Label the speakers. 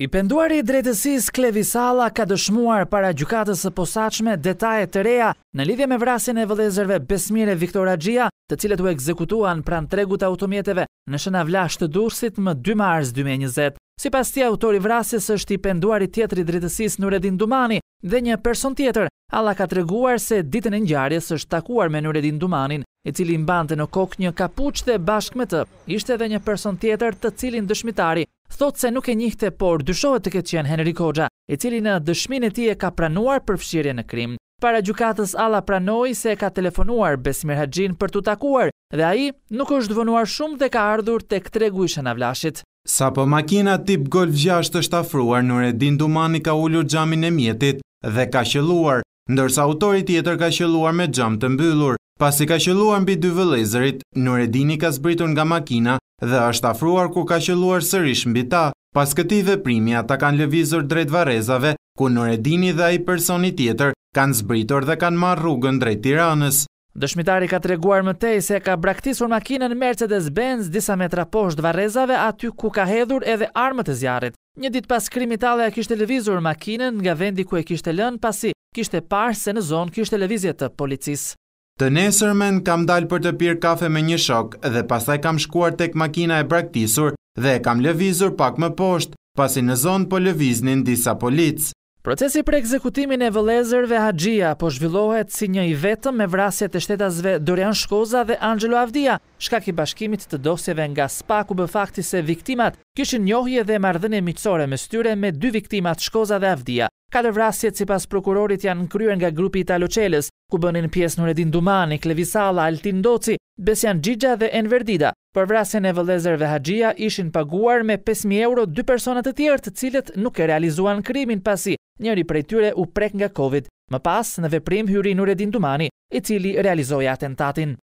Speaker 1: I penduari i drejtësis Klevi Sala ka dëshmuar para gjukatës së posaqme detajet të reja në lidhje me vrasin e vëlezërve Besmire Viktora Gjia, të cilët u ekzekutuan pran tregut automjeteve në shëna vlash të dursit më 2 mars 2020. Si pas autor autori vrasis është i penduari tjetëri drejtësis Nuredin Dumani dhe një person tjetër, Alla ka treguar se ditën e njarjes është takuar me Nuredin Dumanin, i cili mbante në kokë një kapuq dhe bashkë me të, ishte edhe një person tjetër të cilin dëshmitari thot se nuk e njihte, por dyshohet të këtë qenë Henry Koxha, i cili në dëshmin e ti e ka pranuar përfshirje në krim. Para gjukatës Alla pranoi se ka telefonuar Besmir Haxhin për t'u takuar dhe ai nuk është dhvonuar shumë dhe ka ardhur tek tregu i Shënavlashit.
Speaker 2: Sa po makina tip Golf 6 është afruar, Nureddin Dumani ka ullur gjamin e mjetit dhe ka shëluar, ndërsa autori tjetër ka shëluar me gjam të mbyllur. Pas i ka qëlluar mbi dy vëlezërit, Nureddin i ka zbritur nga makina dhe është afruar ku ka qëlluar sërish mbi ta, pas këti dhe primi ata kanë lëvizur drejt varezave, ku në redini dhe ai personi tjetër kanë zbritor dhe kanë marrë rrugën drejt tiranës. Dëshmitari ka të reguar më tej
Speaker 1: se ka braktisur makinen Mercedes-Benz disa metra posht varezave aty ku ka hedhur edhe armët e zjarit. Një dit pas krimi tale a kishtë televizur makinen nga vendi ku e kishtë lënë pasi
Speaker 2: kishtë e parë se në zonë kishtë televizjet të policisë. Të nesërmen kam dalë për të pirë kafe me një shok dhe pasaj kam shkuar tek makina e braktisur dhe kam lëvizur pak më poshtë, pasi në zonë po lëviznin disa policë.
Speaker 1: Procesi për ekzekutimin e vëlezërve Haxhia po zhvillohet si një i vetëm me vrasjet e shtetasve Dorian Shkoza dhe Angelo Avdia, shkak i bashkimit të dosjeve nga ku bë fakti se viktimat kishin njohje dhe marrëdhënie miqësore me styre me dy viktimat Shkoza dhe Avdia. Katër vrasjet sipas prokurorit janë kryer nga grupi Italo Çelës, ku bënin pjesë Nuredin Dumani, Klevisalla, Altin Doci, Besian Gjigja dhe Enverdida. Për vrasjen e dhe haqia ishin paguar me 5.000 euro dy personat të tjertë të cilët nuk e realizuan krimin pasi njëri prej tyre u prek nga Covid. Më pas, në veprim hyri Nuredin Dumani, i cili realizoja atentatin.